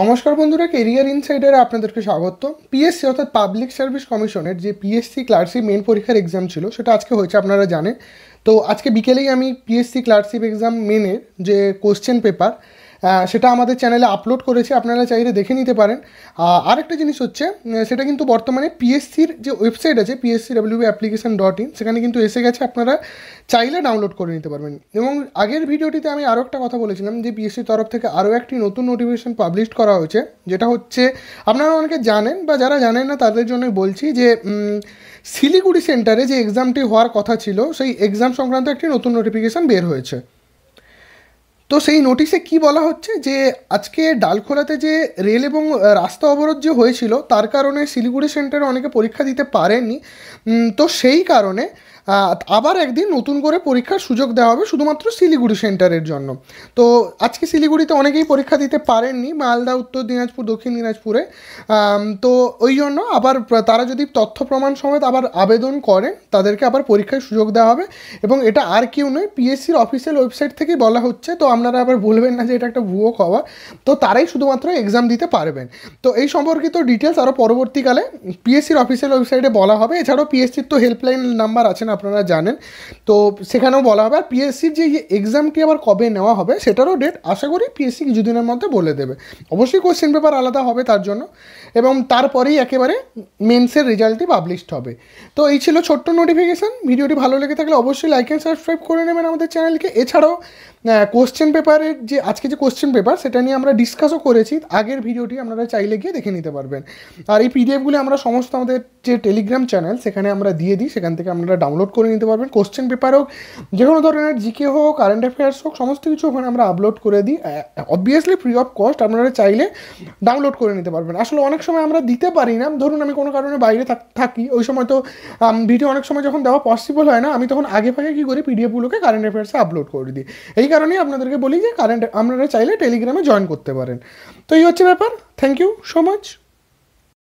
নমস্কার বন্ধুরা কেরিয়ার ইনসাইডারে আপনাদেরকে স্বাগত পিএসসি অর্থাৎ পাবলিক সার্ভিস কমিশনের যে পিএসসি ক্লার্সি মেন পরীক্ষার এক্সাম ছিল সেটা আজকে হয়েছে আপনারা জানেন তো আজকে বিকেলেই আমি পিএসসি ক্লার্সিপ এক্সাম মেনের যে কোশ্চেন পেপার সেটা আমাদের চ্যানেলে আপলোড করেছি আপনারা চাইলে দেখে নিতে পারেন আরেকটা জিনিস হচ্ছে সেটা কিন্তু বর্তমানে পিএসসির যে ওয়েবসাইট আছে PSC W application dot in সেখানে কিন্তু এসে গেছে আপনারা চাইলে ডাউনলোড করে নিতে পারবেন এবং আগের ভিডিওটিতে আমি আরও একটা কথা বলেছিলাম যে পিএসসির তরফ থেকে আরও একটি নতুন নোটিফিকেশান পাবলিশ করা হয়েছে যেটা হচ্ছে আপনারা অনেকে জানেন বা যারা জানেন না তাদের জন্যই বলছি যে শিলিগুড়ি সেন্টারে যে এক্সামটি হওয়ার কথা ছিল সেই এক্সাম সংক্রান্ত একটি নতুন নোটিফিকেশান বের হয়েছে তো সেই নোটিশে কি বলা হচ্ছে যে আজকে ডালখোলাতে যে রেল এবং রাস্তা অবরোধ যে হয়েছিল তার কারণে শিলিগুড়ি সেন্টারে অনেকে পরীক্ষা দিতে পারেননি তো সেই কারণে আবার একদিন নতুন করে পরীক্ষার সুযোগ দেওয়া হবে শুধুমাত্র শিলিগুড়ি সেন্টারের জন্য তো আজকে শিলিগুড়িতে অনেকেই পরীক্ষা দিতে পারেননি মালদা উত্তর দিনাজপুর দক্ষিণ দিনাজপুরে তো ওই জন্য আবার তারা যদি তথ্য প্রমাণ সমেত আবার আবেদন করে তাদেরকে আবার পরীক্ষার সুযোগ দেওয়া হবে এবং এটা আর কেউ নয় পিএসসির অফিসিয়াল ওয়েবসাইট থেকেই বলা হচ্ছে তো আপনারা আবার বলবেন না যে এটা একটা ভুয়ো খবর তো তারাই শুধুমাত্র এক্সাম দিতে পারবেন তো এই সম্পর্কিত ডিটেলস আরও পরবর্তীকালে পিএসসির অফিসিয়াল ওয়েবসাইটে বলা হবে এছাড়াও পিএসসির তো হেল্পলাইন নাম্বার আছে না আপনারা জানেন তো সেখানেও বলা হবে আর পিএসসির যে এক্সামটি আবার কবে নেওয়া হবে সেটারও ডেট আশা করি পিএসসি কিছুদিনের মধ্যে বলে দেবে অবশ্যই কোশ্চেন পেপার আলাদা হবে তার জন্য এবং তারপরেই একেবারে মেন্সের রেজাল্টটি পাবলিশড হবে তো এই ছিল ছোট্ট নোটিফিকেশান ভিডিওটি ভালো লেগে থাকলে অবশ্যই লাইক অ্যান্ড সাবস্ক্রাইব করে নেবেন আমাদের চ্যানেলকে এছাড়াও কোশ্চেন হ্যাঁ, পেপারের যে আজকে যে কোশ্চেন পেপার সেটা নিয়ে আমরা ডিসকাসও করেছি আগের ভিডিওটি আপনারা চাইলে গিয়ে দেখে নিতে পারবেন আর এই পিডিএফগুলি আমরা সমস্ত আমাদের যে টেলিগ্রাম চ্যানেল সেখানে আমরা দিয়ে দিই সেখান থেকে আপনারা ডাউনলোড করে নিতে পারবেন কোশ্চেন পেপার হোক যে কোনো ধরনের জিকে হোক কারেন্ট অ্যাফেয়ার্স হোক সমস্ত কিছু ওখানে আমরা আপলোড করে দিই অবভিয়াসলি ফ্রি অফ কস্ট আপনারা চাইলে ডাউনলোড করে নিতে পারবেন আসলে অনেক সময় আমরা দিতে পারি না ধরুন আমি কোনো কারণে বাইরে থাকি ওই সময় তো ভিডিও অনেক সময় যখন দেওয়া পসিবল হয় না আমি তখন আগে ভাগে কী করি পিডিএফগুলোকে কারেন্ট অ্যাফেয়ার্সে আপলোড করে দিই এই কারণেই আপনাদেরকে বলি যে কারেন্ট আপনারা চাইলে টেলিগ্রামে জয়েন করতে পারেন তো এই হচ্ছে ব্যাপার থ্যাংক ইউ সো মাচ